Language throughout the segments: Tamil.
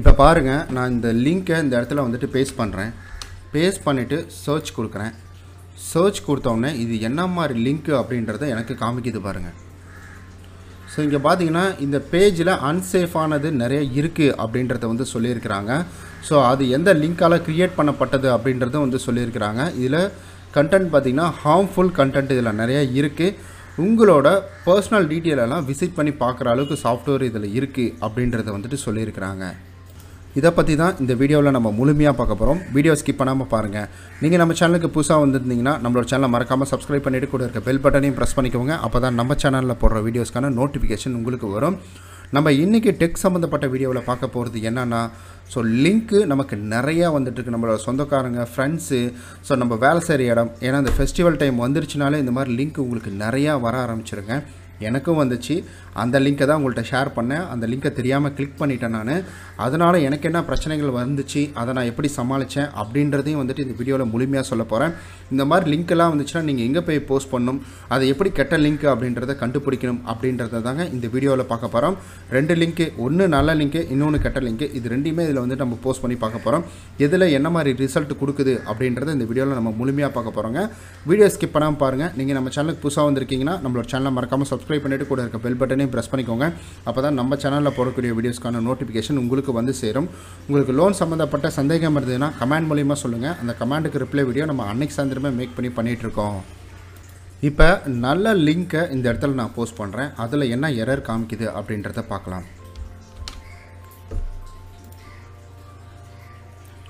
இப்போ பாருங்கள் நான் இந்த லிங்க்கை இந்த இடத்துல வந்துட்டு பேஸ்ட் பண்ணுறேன் பேஸ்ட் பண்ணிவிட்டு சர்ச் கொடுக்குறேன் சர்ச் கொடுத்தோடனே இது என்ன மாதிரி லிங்க்கு அப்படின்றத எனக்கு காமிக்குது பாருங்கள் ஸோ இங்கே பார்த்தீங்கன்னா இந்த பேஜில் அன்சேஃபானது நிறைய இருக்குது அப்படின்றத வந்து சொல்லியிருக்கிறாங்க ஸோ அது எந்த லிங்க்கால் க்ரியேட் பண்ணப்பட்டது அப்படின்றத வந்து சொல்லியிருக்கிறாங்க இதில் கண்டென்ட் பார்த்திங்கன்னா ஹார்ம்ஃபுல் கண்டென்ட் இதில் நிறைய இருக்குது உங்களோட பர்சனல் டீட்டெயிலெல்லாம் விசிட் பண்ணி பார்க்குற அளவுக்கு சாஃப்ட்வேர் இதில் இருக்குது அப்படின்றத வந்துட்டு சொல்லியிருக்கிறாங்க இதை பற்றி தான் இந்த வீடியோவில் நம்ம முழுமையாக பார்க்க போகிறோம் வீடியோ ஸ்கிப் பண்ணாமல் பாருங்கள் நீங்கள் நம்ம சேனலுக்கு புதுசாக வந்திருந்தீங்கன்னா நம்மளோட சேனலை மறக்காமல் சப்ஸ்கிரைப் பண்ணிட்டு கூட இருக்க பெல் பட்டனையும் ப்ரெஸ் பண்ணிக்கோங்க அப்போ தான் நம்ம சேனலில் போடுற வீடியோஸ்க்கான நோட்டிஃபிகேஷன் உங்களுக்கு வரும் நம்ம இன்றைக்கி டெக் சம்மந்தப்பட்ட வீடியோவில் பார்க்க போகிறது என்னென்னா ஸோ லிங்க்கு நமக்கு நிறையா வந்துட்டுருக்கு நம்மளோட சொந்தக்காரங்க ஃப்ரெண்ட்ஸு ஸோ நம்ம வேலை செய்கிற இடம் ஏன்னா இந்த ஃபெஸ்டிவல் டைம் வந்துருச்சுனாலே இந்த மாதிரி லிங்க் உங்களுக்கு நிறையா வர ஆரம்பிச்சிருங்க எனக்கும் வந்துச்சு அந்த லிங்க்கை தான் உங்கள்கிட்ட ஷேர் பண்ணேன் அந்த லிங்க்கை தெரியாமல் கிளிக் பண்ணிட்டேன் நான் அதனால் எனக்கு என்ன பிரச்சனைகள் வந்துச்சு அதை நான் எப்படி சமாளித்தேன் அப்படின்றதையும் வந்துட்டு இந்த வீடியோவில் முழுமையாக சொல்ல போகிறேன் இந்த மாதிரி லிங்க்கெல்லாம் வந்துச்சுன்னா நீங்கள் எங்கே போய் போஸ்ட் பண்ணணும் அதை எப்படி கெட்ட லிங்க் அப்படின்றத கண்டுபிடிக்கணும் அப்படின்றத தாங்க இந்த வீடியோவில் பார்க்க போகிறோம் ரெண்டு லிங்க்கு ஒன்று நல்ல லிங்க்கு இன்னொன்று கெட்ட லிங்க்கு இது ரெண்டுமே இதில் வந்துட்டு நம்ம போஸ்ட் பண்ணி பார்க்க போகிறோம் இதில் என்ன மாதிரி ரிசல்ட் கொடுக்குது அப்படின்றத இந்த வீடியோவில் நம்ம முழுமையாக பார்க்க போகிறோங்க வீடியோ ஸ்கிப் பண்ணாமல் பாருங்கள் நீங்கள் நம்ம சேனலுக்கு புதுசாக வந்திருக்கீங்கன்னா நம்மளோட சேனலை மறக்காமல் சப்ஸ்கிரைப் சப்ஸ்கிரைப் பண்ணிட்டு கூட இருக்க பெல் பட்டனையும் ப்ரெஸ் பண்ணிக்கோங்க அப்போ தான் நம்ம சேனலில் போடக்கூடிய வீடியோஸ்க்கான நோட்டிஃபிகேஷன் உங்களுக்கு வந்து சேரும் உங்களுக்கு லோன் சம்மந்தப்பட்ட சந்தேகம் இருந்ததுன்னா கமெண்ட் மூலியமாக சொல்லுங்கள் அந்த கமெண்ட்டுக்கு ரிப்ளை வீடியோ நம்ம அன்னைக்கு சாயந்தரமே மேக் பண்ணி பண்ணிகிட்ருக்கோம் இப்போ நல்ல லிங்க்கை இந்த இடத்துல நான் போஸ்ட் பண்ணுறேன் அதில் என்ன எரர் காமிக்குது அப்படின்றத பார்க்கலாம்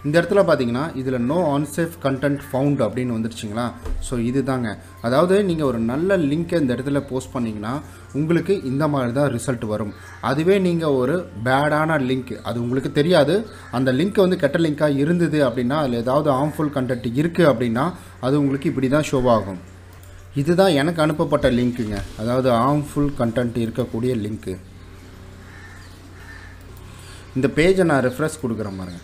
இந்த இடத்துல பார்த்தீங்கன்னா இதில் நோ ஆன்சேஃப் கண்டென்ட் ஃபவுண்ட் அப்படின்னு வந்துருச்சிங்களா ஸோ இது தாங்க அதாவது நீங்கள் ஒரு நல்ல லிங்க்கை இந்த இடத்துல போஸ்ட் பண்ணிங்கன்னா உங்களுக்கு இந்த மாதிரி தான் ரிசல்ட் வரும் அதுவே நீங்கள் ஒரு பேடான லிங்க் அது உங்களுக்கு தெரியாது அந்த லிங்க் வந்து கெட்ட லிங்காக இருந்தது அப்படின்னா அதில் ஏதாவது ஹார்ம்ஃபுல் கண்டென்ட் இருக்குது அப்படின்னா அது உங்களுக்கு இப்படி தான் ஷோவாகும் ஆகும் இதுதான் எனக்கு அனுப்பப்பட்ட லிங்க்குங்க அதாவது ஹார்ம்ஃபுல் கண்டென்ட் இருக்கக்கூடிய லிங்க்கு இந்த பேஜை நான் ரெஃப்ரெஷ் கொடுக்குற மாதிரி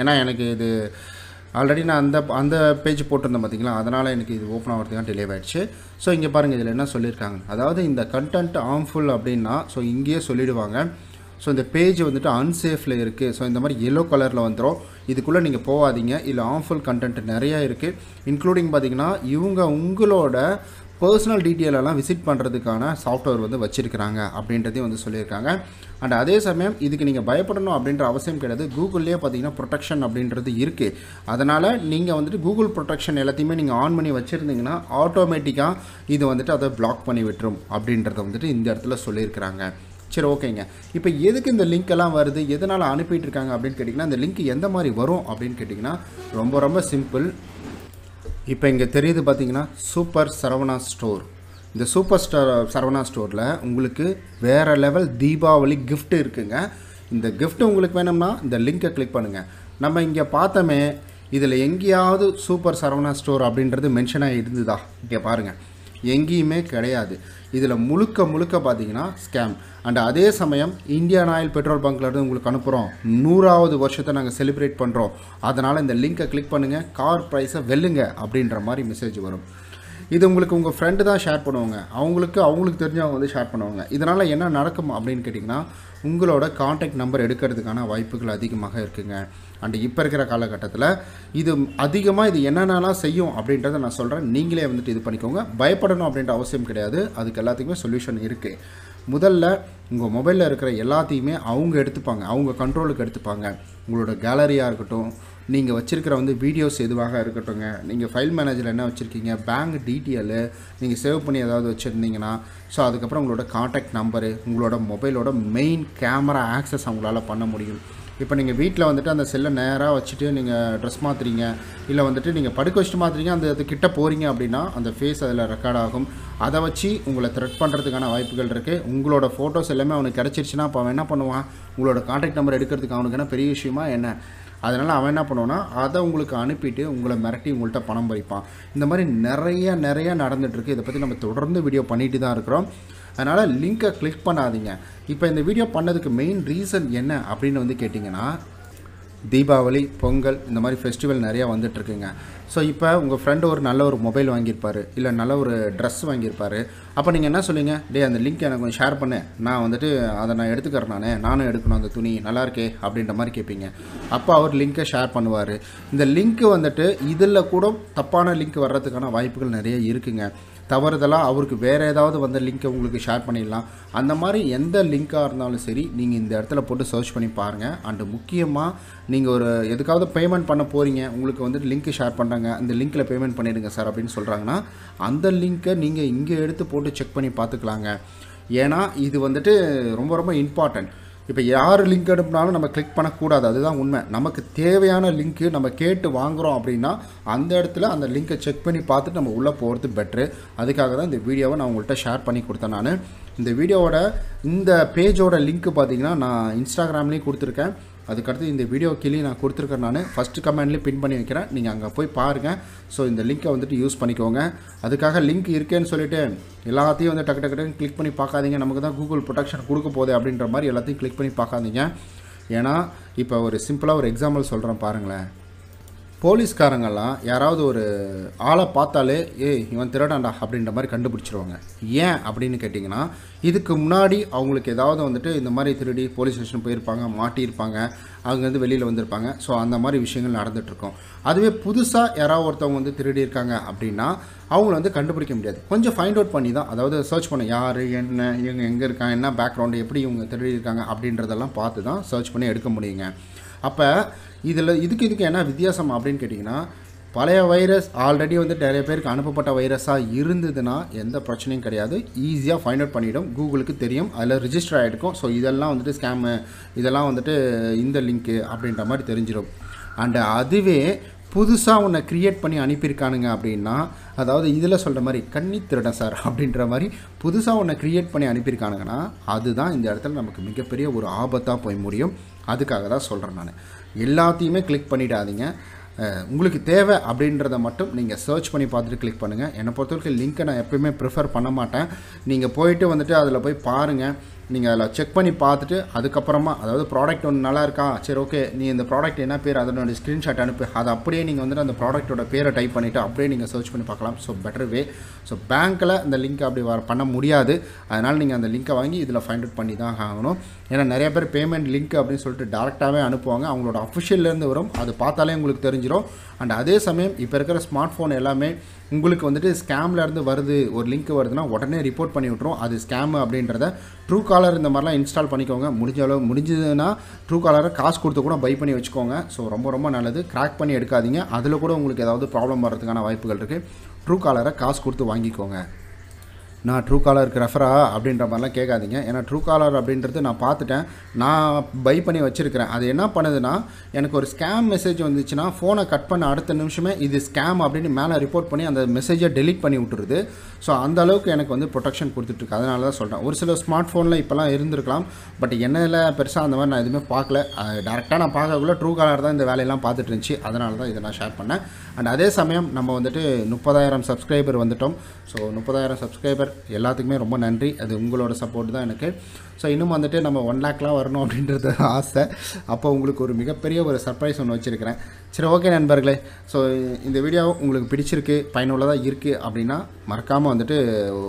ஏன்னா எனக்கு இது ஆல்ரெடி நான் அந்த அந்த பேஜ் போட்டிருந்தேன் பார்த்தீங்களா அதனால் எனக்கு இது ஓப்பன் ஆகிறதுக்காக டிலே ஆகிடுச்சு ஸோ இங்கே பாருங்கள் இதில் என்ன சொல்லியிருக்காங்க அதாவது இந்த கண்டென்ட் ஆர்ம்ஃபுல் அப்படின்னா ஸோ இங்கேயே சொல்லிவிடுவாங்க ஸோ இந்த பேஜ் வந்துட்டு அன்சேஃபில் இருக்குது ஸோ இந்த மாதிரி எல்லோ கலரில் வந்துடும் இதுக்குள்ளே நீங்கள் போகாதீங்க இதில் ஆம்ஃபுல் கண்டென்ட் நிறையா இருக்குது இன்க்ளூடிங் பார்த்திங்கன்னா இவங்க உங்களோட பர்சனல் டீட்டெயிலெல்லாம் விசிட் பண்ணுறதுக்கான சாஃப்ட்வேர் வந்து வச்சுருக்கிறாங்க அப்படின்றதையும் வந்து சொல்லியிருக்காங்க அண்ட் அதே சமயம் இதுக்கு நீங்கள் பயப்படணும் அப்படின்ற அவசியம் கிடையாது கூகுள்லேயே பார்த்தீங்கன்னா ப்ரொடெக்ஷன் அப்படின்றது இருக்குது அதனால் நீங்கள் வந்துட்டு கூகுள் ப்ரொடெக்ஷன் எல்லாத்தையுமே நீங்கள் ஆன் பண்ணி வச்சுருந்தீங்கன்னா ஆட்டோமேட்டிக்காக இது வந்துட்டு அதை பிளாக் பண்ணி விட்டுரும் அப்படின்றத வந்துட்டு இந்த இடத்துல சொல்லியிருக்கிறாங்க சரி ஓகேங்க இப்போ எதுக்கு இந்த லிங்க் எல்லாம் வருது எதனால் அனுப்பிட்டு இருக்காங்க அப்படின்னு கேட்டிங்கன்னா இந்த லிங்க் எந்த மாதிரி வரும் அப்படின்னு கேட்டிங்கன்னா ரொம்ப ரொம்ப சிம்பிள் இப்போ இங்கே தெரியுது பார்த்தீங்கன்னா சூப்பர் சரவணா ஸ்டோர் இந்த சூப்பர் ஸ்டார் சரவணா ஸ்டோரில் உங்களுக்கு வேறு லெவல் தீபாவளி கிஃப்ட் இருக்குங்க இந்த கிஃப்ட் உங்களுக்கு வேணும்னா இந்த லிங்க்கை கிளிக் பண்ணுங்கள் நம்ம இங்கே பார்த்தோமே இதில் எங்கேயாவது சூப்பர் சரவணா ஸ்டோர் அப்படின்றது மென்ஷனாக இருந்துதா இங்கே பாருங்கள் எங்கேயுமே கிடையாது இதில் முழுக்க முழுக்க பார்த்தீங்கன்னா ஸ்கேம் அண்ட் அதே சமயம் இந்தியன் ஆயில் பெட்ரோல் பங்க்லேருந்து உங்களுக்கு அனுப்புகிறோம் நூறாவது வருஷத்தை நாங்கள் செலிப்ரேட் பண்ணுறோம் அதனால் இந்த லிங்க்கை கிளிக் பண்ணுங்கள் கார் ப்ரைஸை வெல்லுங்க அப்படின்ற மாதிரி மெசேஜ் வரும் இது உங்களுக்கு உங்கள் ஃப்ரெண்டு தான் ஷேர் பண்ணுவாங்க அவங்களுக்கு அவங்களுக்கு தெரிஞ்சவங்க வந்து ஷேர் பண்ணுவாங்க இதனால் என்ன நடக்கும் அப்படின்னு கேட்டிங்கன்னா உங்களோட காண்டாக்ட் நம்பர் எடுக்கிறதுக்கான வாய்ப்புகள் அதிகமாக இருக்குங்க அண்ட் இப்போ இருக்கிற காலகட்டத்தில் இது அதிகமாக இது என்னென்னலாம் செய்யும் அப்படின்றத நான் சொல்கிறேன் நீங்களே வந்துட்டு இது பண்ணிக்கோங்க பயப்படணும் அப்படின்ற அவசியம் கிடையாது அதுக்கு எல்லாத்துக்குமே சொல்யூஷன் இருக்குது முதல்ல உங்கள் மொபைலில் இருக்கிற எல்லாத்தையுமே அவங்க எடுத்துப்பாங்க அவங்க கண்ட்ரோலுக்கு எடுத்துப்பாங்க உங்களோட கேலரியாக இருக்கட்டும் நீங்கள் வச்சுருக்கிற வந்து வீடியோஸ் எதுவாக இருக்கட்டும்ங்க நீங்கள் ஃபைல் மேனேஜரில் என்ன வச்சுருக்கீங்க பேங்க் டீட்டெயிலு நீங்கள் சேவ் பண்ணி ஏதாவது வச்சுருந்தீங்கன்னா ஸோ அதுக்கப்புறம் உங்களோட காண்டாக்ட் நம்பரு உங்களோட மொபைலோட மெயின் கேமரா ஆக்சஸ் அவங்களால் பண்ண முடியும் இப்போ நீங்கள் வீட்டில் வந்துட்டு அந்த செல்லை நேராக வச்சுட்டு நீங்கள் ட்ரெஸ் மாற்றுறீங்க இல்லை வந்துட்டு நீங்கள் படுக்க வச்சுட்டு மாற்றுறீங்க அந்த அது கிட்ட போகிறீங்க அப்படின்னா அந்த ஃபேஸ் அதில் ரெக்கார்ட் ஆகும் அதை வச்சு உங்களை த்ரெட் பண்ணுறதுக்கான வாய்ப்புகள் இருக்குது உங்களோட ஃபோட்டோஸ் எல்லாமே அவனுக்கு கிடச்சிருச்சுன்னா அப்போ அவன் என்ன பண்ணுவான் உங்களோட காண்டாக்ட் நம்பர் எடுக்கிறதுக்கு அவனுக்கு என்ன பெரிய விஷயமா என்ன அதனால் அவன் என்ன பண்ணுவான்னா அதை உங்களுக்கு அனுப்பிட்டு உங்களை மிரட்டி உங்கள்கிட்ட பணம் பறிப்பான் இந்த மாதிரி நிறைய நிறைய நடந்துகிட்ருக்கு இதை பற்றி நம்ம தொடர்ந்து வீடியோ பண்ணிட்டு தான் இருக்கிறோம் அதனால் லிங்க்கை கிளிக் பண்ணாதீங்க இப்போ இந்த வீடியோ பண்ணதுக்கு மெயின் ரீசன் என்ன அப்படின்னு வந்து கேட்டிங்கன்னா தீபாவளி பொங்கல் இந்த மாதிரி ஃபெஸ்டிவல் நிறையா வந்துட்டுருக்குங்க ஸோ இப்போ உங்கள் ஃப்ரெண்டு ஒரு நல்ல ஒரு மொபைல் வாங்கியிருப்பார் இல்லை நல்ல ஒரு ட்ரெஸ் வாங்கியிருப்பார் அப்போ நீங்கள் என்ன சொல்லுங்கள் டே அந்த லிங்க் எனக்கு கொஞ்சம் ஷேர் பண்ணு நான் வந்துட்டு அதை நான் எடுத்துக்கிறேன் நானே நானும் எடுக்கணும் அந்த துணி நல்லா இருக்கே அப்படின்ற மாதிரி கேட்பீங்க அப்போ அவர் லிங்க்கை ஷேர் பண்ணுவார் இந்த லிங்க்கு வந்துட்டு இதில் கூட தப்பான லிங்க் வர்றதுக்கான வாய்ப்புகள் நிறைய இருக்குங்க தவறுதலாக அவருக்கு வேறு ஏதாவது வந்த லிங்க்கை உங்களுக்கு ஷேர் பண்ணிடலாம் அந்த மாதிரி எந்த லிங்க்காக இருந்தாலும் சரி நீங்கள் இந்த இடத்துல போட்டு சர்ச் பண்ணி பாருங்கள் அண்டு முக்கியமாக நீங்கள் ஒரு எதுக்காவது பேமெண்ட் பண்ண போகிறீங்க உங்களுக்கு வந்துட்டு லிங்க்கு ஷேர் பண்ணுறாங்க இந்த லிங்க்கில் பேமெண்ட் பண்ணிடுங்க சார் அப்படின்னு சொல்கிறாங்கன்னா அந்த லிங்க்கை நீங்கள் இங்கே எடுத்து போட்டு செக் பண்ணி பார்த்துக்கலாங்க ஏன்னா இது வந்துட்டு ரொம்ப ரொம்ப இம்பார்ட்டண்ட் இப்போ யார் லிங்க் அனுப்புனாலும் நம்ம கிளிக் பண்ணக்கூடாது அதுதான் உண்மை நமக்கு தேவையான லிங்க்கு நம்ம கேட்டு வாங்குகிறோம் அப்படின்னா அந்த இடத்துல அந்த லிங்க்கை செக் பண்ணி பார்த்துட்டு நம்ம உள்ளே போகிறது பெட்ரு அதுக்காக தான் இந்த வீடியோவை நான் உங்கள்கிட்ட ஷேர் பண்ணி கொடுத்தேன் நான் இந்த வீடியோவோட இந்த பேஜோட லிங்க் பார்த்தீங்கன்னா நான் இன்ஸ்டாகிராம்லேயும் கொடுத்துருக்கேன் அதுக்கடுத்து இந்த வீடியோ கிளி நான் கொடுத்துருக்கேன் நான் ஃபஸ்ட்டு கமெண்ட்லேயும் பின் பண்ணி வைக்கிறேன் நீங்கள் அங்கே போய் பாருங்கள் ஸோ இந்த லிங்க்கை வந்துட்டு யூஸ் பண்ணிக்கோங்க அதுக்காக லிங்க் இருக்கேன்னு சொல்லிவிட்டு எல்லாத்தையும் வந்து டக்கு டக்கு டக்குன்னு கிளிக் பண்ணி பார்க்காதீங்க நமக்கு தான் கூகுள் ப்ரொடெக்ஷன் கொடுக்க போதே அப்படின்ற மாதிரி எல்லாத்தையும் கிளிக் பண்ணி பார்க்காதீங்க ஏன்னா இப்போ ஒரு சிம்பிளாக ஒரு எக்ஸாம்பிள் சொல்கிறேன் பாருங்களேன் போலீஸ்காரங்கெல்லாம் யாராவது ஒரு ஆளை பார்த்தாலே ஏய் இவன் திருடாண்டா அப்படின்ற மாதிரி கண்டுபிடிச்சிருவாங்க ஏன் அப்படின்னு கேட்டிங்கன்னா இதுக்கு முன்னாடி அவங்களுக்கு ஏதாவது வந்துட்டு இந்த மாதிரி திருடி போலீஸ் ஸ்டேஷன் போயிருப்பாங்க மாட்டியிருப்பாங்க அங்கேருந்து வெளியில் வந்திருப்பாங்க ஸோ அந்த மாதிரி விஷயங்கள் நடந்துகிட்ருக்கோம் அதுவே புதுசாக யாராவது ஒருத்தவங்க வந்து திருடி இருக்காங்க அப்படின்னா அவங்கள வந்து கண்டுபிடிக்க முடியாது கொஞ்சம் ஃபைண்ட் அவுட் பண்ணி தான் அதாவது சர்ச் பண்ண யார் என்ன இவங்க எங்கே இருக்காங்க என்ன பேக்ரவுண்டு எப்படி இவங்க திருடி இருக்காங்க அப்படின்றதெல்லாம் பார்த்து தான் சர்ச் பண்ணி எடுக்க முடியுங்க அப்போ இதில் இதுக்கு இதுக்கு என்ன வித்தியாசம் அப்படின்னு கேட்டிங்கன்னா பழைய வைரஸ் ஆல்ரெடி வந்து நிறைய பேருக்கு அனுப்பப்பட்ட வைரஸாக இருந்ததுன்னா எந்த பிரச்சனையும் கிடையாது ஈஸியாக ஃபைண்ட் அவுட் பண்ணிவிடும் கூகுளுக்கு தெரியும் அதில் ரிஜிஸ்டர் ஆகிருக்கும் ஸோ இதெல்லாம் வந்துட்டு ஸ்கேமு இதெல்லாம் வந்துட்டு இந்த லிங்க்கு அப்படின்ற மாதிரி தெரிஞ்சிடும் அண்டு அதுவே புதுசாக உன்னை க்ரியேட் பண்ணி அனுப்பியிருக்கானுங்க அப்படின்னா அதாவது இதில் சொல்கிற மாதிரி கண்ணி திருடன் சார் அப்படின்ற மாதிரி புதுசாக உன்னை க்ரியேட் பண்ணி அனுப்பியிருக்கானுங்கன்னா அதுதான் இந்த இடத்துல நமக்கு மிகப்பெரிய ஒரு ஆபத்தாக போய் முடியும் அதுக்காக தான் சொல்கிறேன் நான் எல்லாத்தையுமே கிளிக் பண்ணிடாதீங்க உங்களுக்கு தேவை அப்படின்றத மட்டும் நீங்கள் சர்ச் பண்ணி பார்த்துட்டு கிளிக் பண்ணுங்கள் என்னை பொறுத்தவரைக்கும் லிங்க்கை நான் எப்போயுமே ப்ரிஃபர் பண்ண மாட்டேன் நீங்கள் போயிட்டு வந்துட்டு அதில் போய் பாருங்கள் நீங்கள் அதில் செக் பண்ணி பார்த்துட்டு அதுக்கப்புறமா அதாவது ப்ராடக்ட் ஒன்று நல்லா இருக்கா சரி ஓகே நீ இந்த ப்ராடக்ட் என்ன பேர் அதனுடைய ஸ்க்ரீன்ஷாட் அனுப்பு அதை அப்படியே நீங்கள் வந்துட்டு அந்த ப்ராடக்ட்டோட பேரை டைப் பண்ணிவிட்டு அப்படியே நீங்கள் சர்ச் பண்ணி பார்க்கலாம் ஸோ பெட்டர் வே ஸோ பேங்க்கில் இந்த லிங்க் அப்படி வர பண்ண முடியாது அதனால் நீங்கள் அந்த லிங்க்கை வாங்கி இதில் ஃபைண்ட் அவுட் பண்ணி தான் ஆகணும் ஏன்னா நிறைய பேர் பேமெண்ட் லிங்க் அப்படின்னு சொல்லிட்டு டேரெக்டாகவே அனுப்புவாங்க அவங்களோட அஃபிஷியல்லேருந்து வரும் அது பார்த்தாலே உங்களுக்கு தெரிஞ்சிடும் அண்ட் அதே சமயம் இப்போ இருக்கிற ஸ்மார்ட் ஃபோன் எல்லாமே உங்களுக்கு வந்துட்டு ஸ்கேம்லேருந்து வருது ஒரு லிங்க் வருதுன்னா உடனே ரிப்போர்ட் பண்ணி விட்ருவோம் அது ஸ்கேம் அப்படின்றத ட்ரூ காலர் இந்த மாதிரிலாம் இன்ஸ்டால் பண்ணிக்கோங்க முடிஞ்ச அளவு முடிஞ்சதுன்னா ட்ரூ காலரை காசு கொடுத்து கூட பை பண்ணி வச்சுக்கோங்க ஸோ ரொம்ப ரொம்ப நல்லது க்ராக் பண்ணி எடுக்காதீங்க அதில் கூட உங்களுக்கு ஏதாவது ப்ராப்ளம் வர்றதுக்கான வாய்ப்புகள் இருக்குது ட்ரூ காலரை காசு கொடுத்து வாங்கிக்கோங்க நான் ட்ரூ காலருக்கு ரெஃபரா அப்படின்ற மாதிரிலாம் கேட்காதீங்க ஏன்னா ட்ரூ காலர் அப்படின்றது நான் பார்த்துட்டேன் நான் பை பண்ணி வச்சுருக்கிறேன் அது என்ன பண்ணுதுன்னா எனக்கு ஒரு ஸ்கேம் மெசேஜ் வந்துச்சுன்னா ஃபோனை கட் பண்ண அடுத்த நிமிஷமே இது ஸ்கேம் அப்படின்னு மேலே ரிப்போர்ட் பண்ணி அந்த மெசேஜை டெலிட் பண்ணி விட்டுருது ஸோ அந்த அளவுக்கு எனக்கு வந்து ப்ரொடெக்ஷன் கொடுத்துட்ருக்கு அதனால தான் சொல்கிறேன் ஒரு சில ஸ்மார்ட் ஃபோனில் இப்போலாம் இருந்திருக்கலாம் பட் என்னில் பெருசாக அந்த மாதிரி நான் எதுவுமே பார்க்கல டேரெக்டாக நான் பார்க்கக்குள்ளே ட்ரூ காலர் தான் இந்த வேலையெல்லாம் பார்த்துட்டு இருந்துச்சு அதனால தான் இதை நான் ஷேர் பண்ணேன் அண்ட் அதே சமயம் நம்ம வந்துட்டு முப்பதாயிரம் சப்ஸ்கிரைபர் வந்துட்டோம் ஸோ முப்பதாயிரம் சப்ஸ்கிரைபர் எல்லாத்துக்குமே ரொம்ப நன்றி அது உங்களோட சப்போர்ட் தான் எனக்கு ஸோ இன்னும் வந்துட்டு நம்ம ஒன் லேக்லாம் வரணும் அப்படின்றது ஆசை அப்போ உங்களுக்கு ஒரு மிகப்பெரிய ஒரு சர்ப்ரைஸ் ஒன்று வச்சுருக்கிறேன் சரி ஓகே நண்பர்களே ஸோ இந்த வீடியோ உங்களுக்கு பிடிச்சிருக்கு பயனுள்ளதாக இருக்குது அப்படின்னா மறக்காமல் வந்துட்டு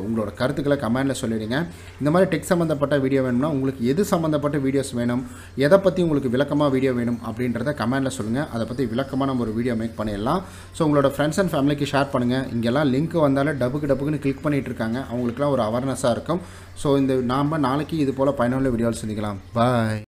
உங்களோட கருத்துக்களை கமெண்டில் சொல்லிவிடுங்க இந்த மாதிரி டெக் சம்மந்தப்பட்ட வீடியோ வேணும்னா உங்களுக்கு எது சம்மந்தப்பட்ட வீடியோஸ் வேணும் எதை பற்றி உங்களுக்கு விளக்கமாக வீடியோ வேணும் அப்படின்றத கமெண்டில் சொல்லுங்கள் அதை பற்றி விளக்கமாக நம்ம ஒரு வீடியோ மேக் பண்ணிடலாம் ஸோ உங்களோட ஃப்ரெண்ட்ஸ் அண்ட் ஃபேமிலிக்கு ஷேர் பண்ணுங்கள் இங்கெல்லாம் லிங்க் வந்தாலும் டபுக்கு டபுக்குன்னு கிளிக் பண்ணிகிட்டு இருக்காங்க அவங்களுக்குலாம் ஒரு அவேர்னஸாக இருக்கும் ஸோ இந்த நாம் நாளைக்கு இது போல் பயனுள்ள வீடியோவில் சந்திக்கலாம் பாய்